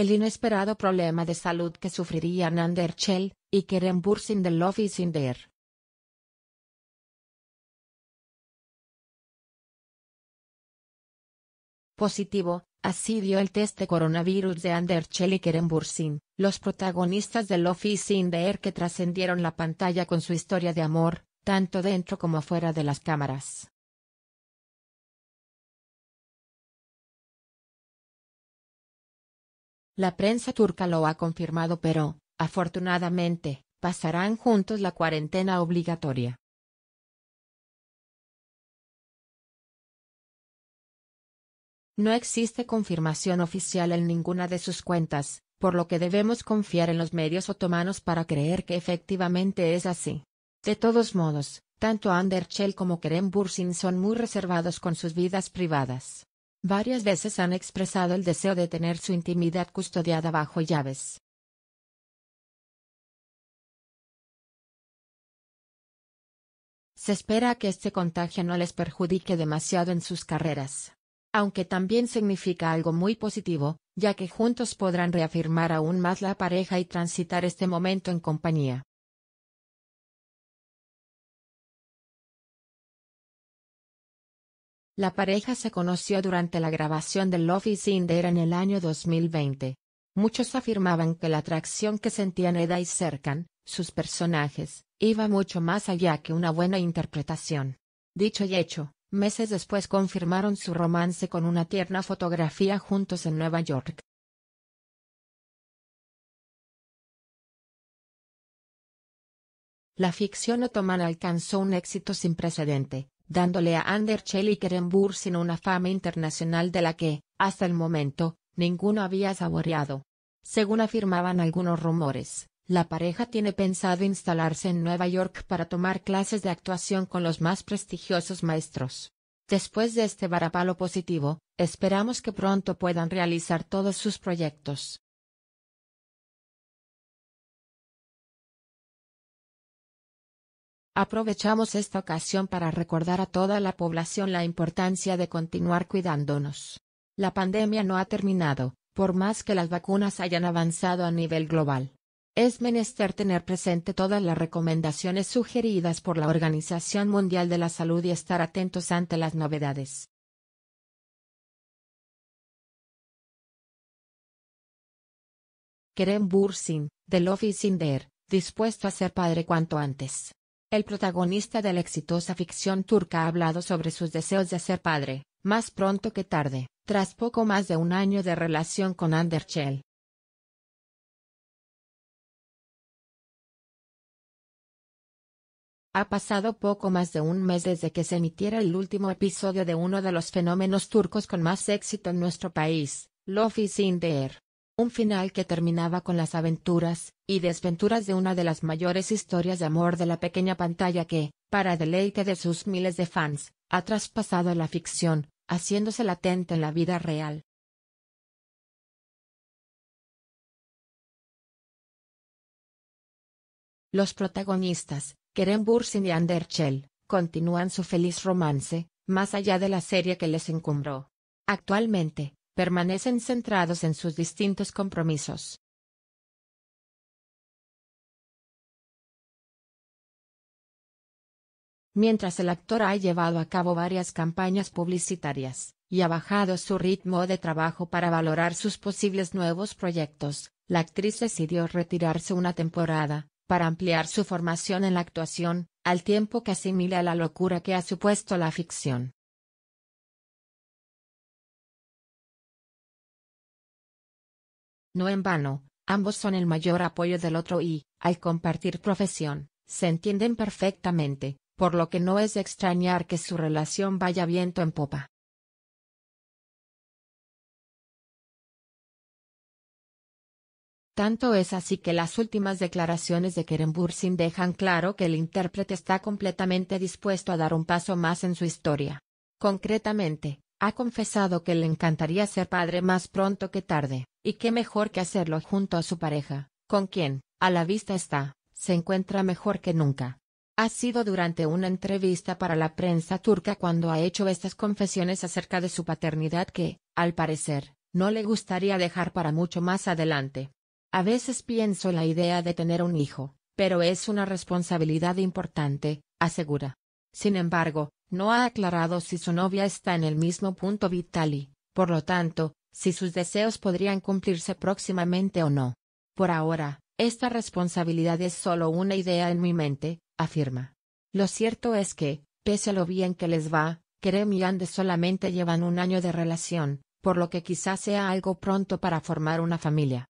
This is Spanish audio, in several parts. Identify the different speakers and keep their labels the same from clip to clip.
Speaker 1: el inesperado problema de
Speaker 2: salud que sufrirían Anderchell y Kerem Bursin del love is in Positivo, así dio el test de coronavirus de Ander y Kerem Bursin,
Speaker 1: los protagonistas del Office in the que trascendieron la pantalla con su historia de amor,
Speaker 2: tanto dentro como fuera de las cámaras. La prensa turca lo ha confirmado pero, afortunadamente, pasarán juntos la cuarentena obligatoria. No existe confirmación oficial en ninguna de sus cuentas, por lo que debemos
Speaker 1: confiar en los medios otomanos para creer que efectivamente es así. De todos modos, tanto Anderchel como Kerem Bursin son muy reservados con sus vidas privadas.
Speaker 2: Varias veces han expresado el deseo de tener su intimidad custodiada bajo llaves. Se espera que este contagio no les perjudique demasiado en sus carreras.
Speaker 1: Aunque también significa algo muy positivo, ya que juntos podrán reafirmar aún más la
Speaker 2: pareja y transitar este momento en compañía. La pareja se conoció
Speaker 1: durante la grabación de Love is in en el año 2020. Muchos afirmaban que la atracción que sentían Eda y Serkan, sus personajes, iba mucho más allá que una buena interpretación. Dicho y hecho, meses después confirmaron su romance con
Speaker 2: una tierna fotografía juntos en Nueva York. La ficción otomana alcanzó
Speaker 1: un éxito sin precedente, dándole a Ander y Keren sin una fama internacional de la que, hasta el momento, ninguno había saboreado. Según afirmaban algunos rumores, la pareja tiene pensado instalarse en Nueva York para tomar clases de actuación con los más prestigiosos maestros. Después de este varapalo positivo,
Speaker 2: esperamos que pronto puedan realizar todos sus proyectos. Aprovechamos esta ocasión para recordar a toda la población la importancia de continuar cuidándonos.
Speaker 1: La pandemia no ha terminado, por más que las vacunas hayan avanzado a nivel global. Es menester tener presente todas las recomendaciones sugeridas por la
Speaker 2: Organización Mundial de la Salud y estar atentos ante las novedades. Kerem Bursin, del Office dispuesto a ser padre cuanto antes. El protagonista
Speaker 1: de la exitosa ficción turca ha hablado sobre sus deseos de ser padre, más pronto que
Speaker 2: tarde, tras poco más de un año de relación con Anderchel. Ha pasado poco más de un mes desde que se emitiera el último episodio de uno de los fenómenos turcos con
Speaker 1: más éxito en nuestro país, Love is in the un final que terminaba con las aventuras y desventuras de una de las mayores historias de amor de la pequeña pantalla que, para deleite de sus miles de fans, ha traspasado la ficción, haciéndose latente
Speaker 2: en la vida real. Los protagonistas, Keren Bursin y Ander
Speaker 1: continúan su feliz romance, más allá de la serie que les encumbró.
Speaker 2: Actualmente, permanecen centrados en sus distintos compromisos. Mientras el actor ha llevado a cabo varias campañas publicitarias, y ha bajado
Speaker 1: su ritmo de trabajo para valorar sus posibles nuevos proyectos, la actriz decidió retirarse una temporada, para ampliar su formación en la actuación, al tiempo
Speaker 2: que asimila la locura que ha supuesto la ficción. No en vano, ambos son
Speaker 1: el mayor apoyo del otro y, al compartir profesión, se entienden perfectamente,
Speaker 2: por lo que no es de extrañar que su relación vaya viento en popa. Tanto es así que las últimas declaraciones de Keren Bursin dejan claro que el intérprete está
Speaker 1: completamente dispuesto a dar un paso más en su historia. Concretamente, ha confesado que le encantaría ser padre más pronto que tarde, y qué mejor que hacerlo junto a su pareja, con quien, a la vista está, se encuentra mejor que nunca. Ha sido durante una entrevista para la prensa turca cuando ha hecho estas confesiones acerca de su paternidad que, al parecer, no le gustaría dejar para mucho más adelante. A veces pienso la idea de tener un hijo, pero es una responsabilidad importante, asegura. Sin embargo, no ha aclarado si su novia está en el mismo punto vital y, por lo tanto, si sus deseos podrían cumplirse próximamente o no. Por ahora, esta responsabilidad es solo una idea en mi mente, afirma. Lo cierto es que, pese a lo bien que les va, Kerem y Andes solamente llevan un año de
Speaker 2: relación, por lo que quizás sea algo pronto para formar una familia.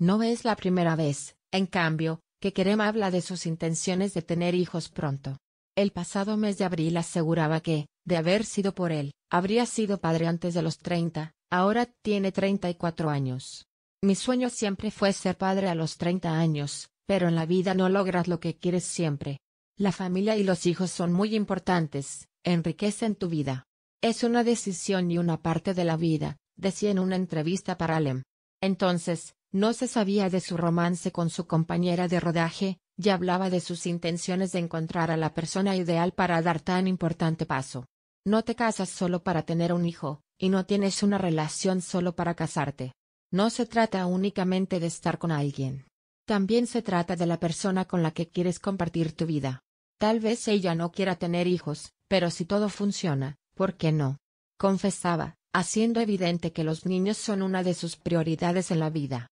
Speaker 2: No es la primera vez, en cambio, que Kerem habla de sus intenciones de tener hijos pronto.
Speaker 1: El pasado mes de abril aseguraba que, de haber sido por él, habría sido padre antes de los 30, ahora tiene 34 años. Mi sueño siempre fue ser padre a los 30 años, pero en la vida no logras lo que quieres siempre. La familia y los hijos son muy importantes, enriquecen tu vida. Es una decisión y una parte de la vida, decía en una entrevista para Alem. Entonces, no se sabía de su romance con su compañera de rodaje, y hablaba de sus intenciones de encontrar a la persona ideal para dar tan importante paso. No te casas solo para tener un hijo, y no tienes una relación solo para casarte. No se trata únicamente de estar con alguien. También se trata de la persona con la que quieres compartir tu vida. Tal vez ella no quiera tener hijos, pero si todo funciona, ¿por qué no? Confesaba,
Speaker 2: haciendo evidente que los niños son una de sus prioridades en la vida.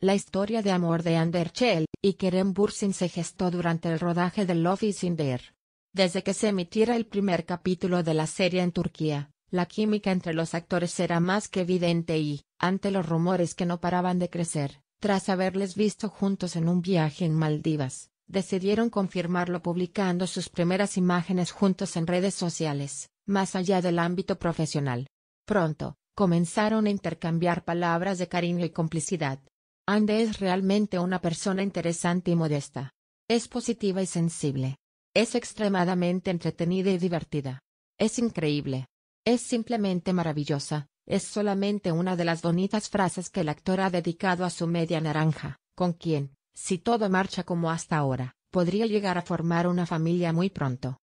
Speaker 2: La historia de amor de Ander Chell y Kerem Bursin se gestó durante el rodaje de Love is in the
Speaker 1: Desde que se emitiera el primer capítulo de la serie en Turquía, la química entre los actores era más que evidente y, ante los rumores que no paraban de crecer, tras haberles visto juntos en un viaje en Maldivas, decidieron confirmarlo publicando sus primeras imágenes juntos en redes sociales, más allá del ámbito profesional. Pronto, comenzaron a intercambiar palabras de cariño y complicidad, Ande es realmente una persona interesante y modesta. Es positiva y sensible. Es extremadamente entretenida y divertida. Es increíble. Es simplemente maravillosa. Es solamente una de las bonitas frases que el actor ha dedicado a su media naranja,
Speaker 2: con quien, si todo marcha como hasta ahora, podría llegar a formar una familia muy pronto.